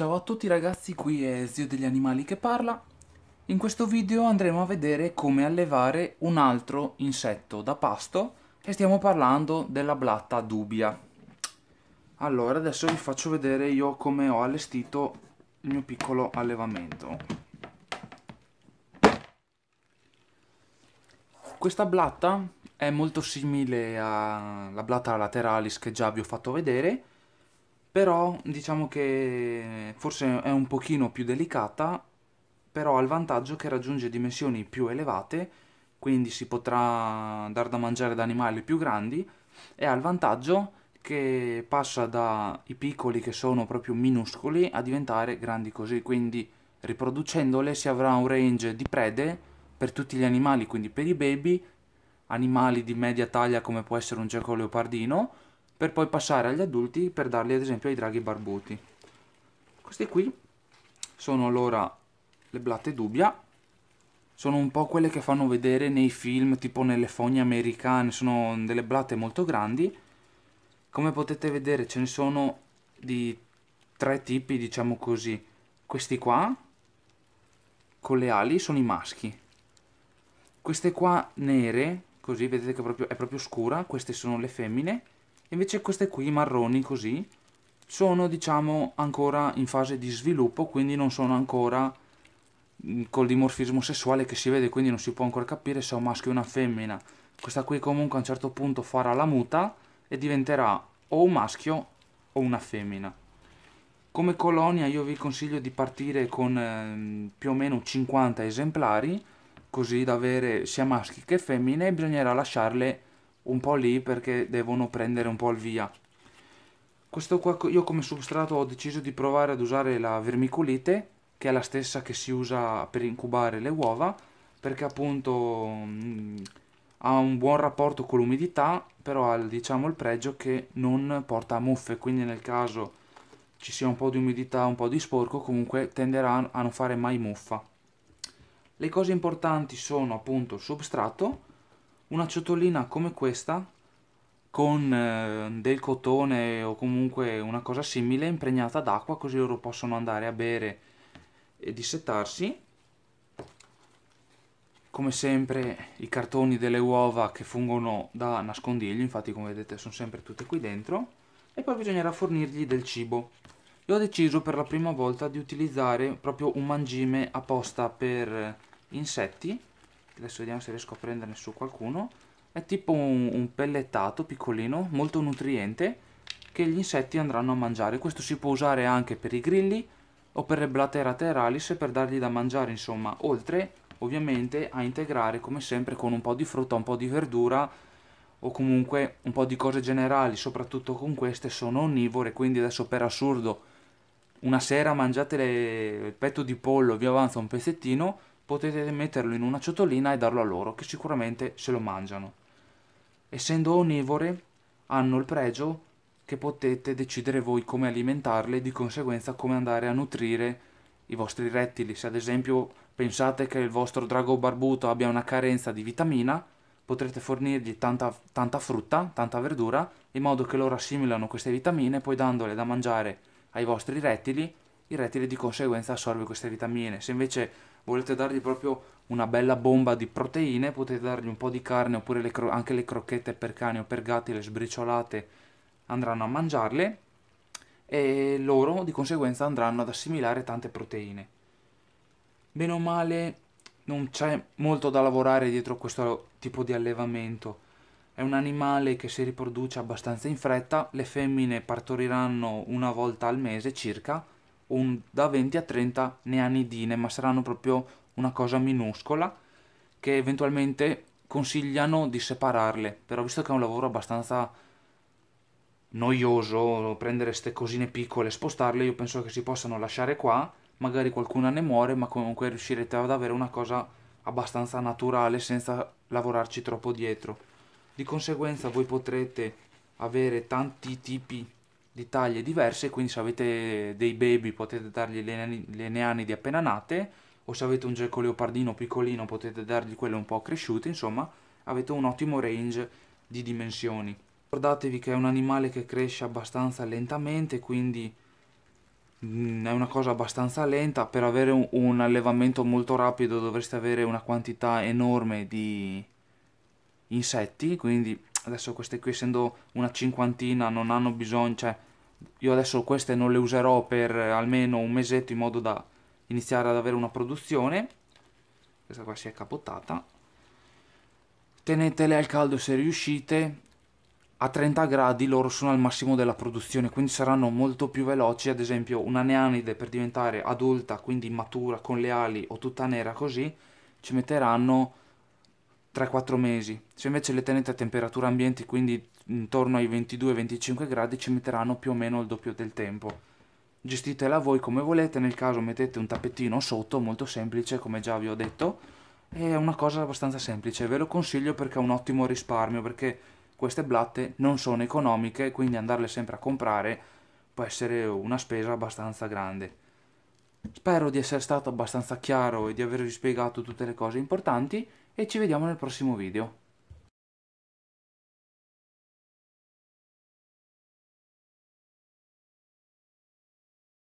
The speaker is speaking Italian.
Ciao a tutti ragazzi, qui è Zio degli Animali che parla. In questo video andremo a vedere come allevare un altro insetto da pasto e stiamo parlando della blatta dubia. Allora, adesso vi faccio vedere io come ho allestito il mio piccolo allevamento. Questa blatta è molto simile alla blatta lateralis che già vi ho fatto vedere, però diciamo che forse è un pochino più delicata, però ha il vantaggio che raggiunge dimensioni più elevate, quindi si potrà dar da mangiare ad animali più grandi, e ha il vantaggio che passa dai piccoli che sono proprio minuscoli a diventare grandi così, quindi riproducendole si avrà un range di prede per tutti gli animali, quindi per i baby, animali di media taglia come può essere un geco leopardino, per poi passare agli adulti per darli ad esempio ai draghi barbuti. Questi qui sono allora le blatte dubbia, sono un po' quelle che fanno vedere nei film, tipo nelle fogne americane, sono delle blatte molto grandi. Come potete vedere ce ne sono di tre tipi, diciamo così. Questi qua, con le ali, sono i maschi. Queste qua nere, così vedete che proprio, è proprio scura, queste sono le femmine Invece queste qui marroni così sono diciamo ancora in fase di sviluppo, quindi non sono ancora mm, col dimorfismo sessuale che si vede, quindi non si può ancora capire se è un maschio o una femmina. Questa qui comunque a un certo punto farà la muta e diventerà o un maschio o una femmina. Come colonia io vi consiglio di partire con eh, più o meno 50 esemplari, così da avere sia maschi che femmine, bisognerà lasciarle un po' lì perché devono prendere un po' il via. Questo qua io come substrato ho deciso di provare ad usare la vermiculite, che è la stessa che si usa per incubare le uova, perché appunto mh, mm, ha un buon rapporto con l'umidità, però ha diciamo il pregio che non porta a muffe, quindi nel caso ci sia un po' di umidità, un po' di sporco, comunque tenderà a non fare mai muffa. Le cose importanti sono appunto il substrato, una ciotolina come questa con eh, del cotone o comunque una cosa simile impregnata d'acqua così loro possono andare a bere e dissettarsi come sempre i cartoni delle uova che fungono da nascondiglio infatti come vedete sono sempre tutte qui dentro, e poi bisognerà fornirgli del cibo. Io ho deciso per la prima volta di utilizzare proprio un mangime apposta per eh, insetti, adesso vediamo se riesco a prenderne su qualcuno è tipo un, un pellettato piccolino molto nutriente che gli insetti andranno a mangiare questo si può usare anche per i grilli o per le blatera se per dargli da mangiare insomma oltre ovviamente a integrare come sempre con un po' di frutta un po' di verdura o comunque un po' di cose generali soprattutto con queste sono onnivore quindi adesso per assurdo una sera mangiate il petto di pollo vi avanza un pezzettino potete metterlo in una ciotolina e darlo a loro, che sicuramente se lo mangiano. Essendo onnivore, hanno il pregio che potete decidere voi come alimentarle e di conseguenza come andare a nutrire i vostri rettili. Se ad esempio pensate che il vostro drago barbuto abbia una carenza di vitamina, potrete fornirgli tanta, tanta frutta, tanta verdura, in modo che loro assimilano queste vitamine, poi dandole da mangiare ai vostri rettili il rettile di conseguenza assorbe queste vitamine. Se invece volete dargli proprio una bella bomba di proteine, potete dargli un po' di carne oppure le anche le crocchette per cani o per gatti, le sbriciolate, andranno a mangiarle e loro di conseguenza andranno ad assimilare tante proteine. Bene o male non c'è molto da lavorare dietro questo tipo di allevamento. È un animale che si riproduce abbastanza in fretta, le femmine partoriranno una volta al mese circa, un, da 20 a 30 neanidine, ma saranno proprio una cosa minuscola che eventualmente consigliano di separarle, però visto che è un lavoro abbastanza noioso prendere queste cosine piccole e spostarle, io penso che si possano lasciare qua, magari qualcuna ne muore, ma comunque riuscirete ad avere una cosa abbastanza naturale senza lavorarci troppo dietro. Di conseguenza voi potrete avere tanti tipi di taglie diverse, quindi se avete dei baby potete dargli le, le di appena nate, o se avete un geco leopardino piccolino potete dargli quelle un po' cresciute, insomma avete un ottimo range di dimensioni. Ricordatevi che è un animale che cresce abbastanza lentamente, quindi mh, mm, è una cosa abbastanza lenta, per avere un, un allevamento molto rapido dovreste avere una quantità enorme di insetti, quindi adesso queste qui essendo una cinquantina non hanno bisogno, cioè io adesso queste non le userò per eh, almeno un mesetto in modo da iniziare ad avere una produzione. Questa qua si è capottata. Tenetele al caldo se riuscite. A 30 gradi loro sono al massimo della produzione, quindi saranno molto più veloci. Ad esempio una neanide per diventare adulta, quindi matura, con le ali o tutta nera così, ci metteranno 3-4 mesi. Se invece le tenete a temperatura ambiente, quindi intorno ai 22-25 gradi, ci metteranno più o meno il doppio del tempo. Gestitela voi come volete, nel caso mettete un tappetino sotto, molto semplice come già vi ho detto. È una cosa abbastanza semplice, ve lo consiglio perché è un ottimo risparmio, perché queste blatte non sono economiche, quindi andarle sempre a comprare può essere una spesa abbastanza grande. Spero di essere stato abbastanza chiaro e di avervi spiegato tutte le cose importanti e ci vediamo nel prossimo video.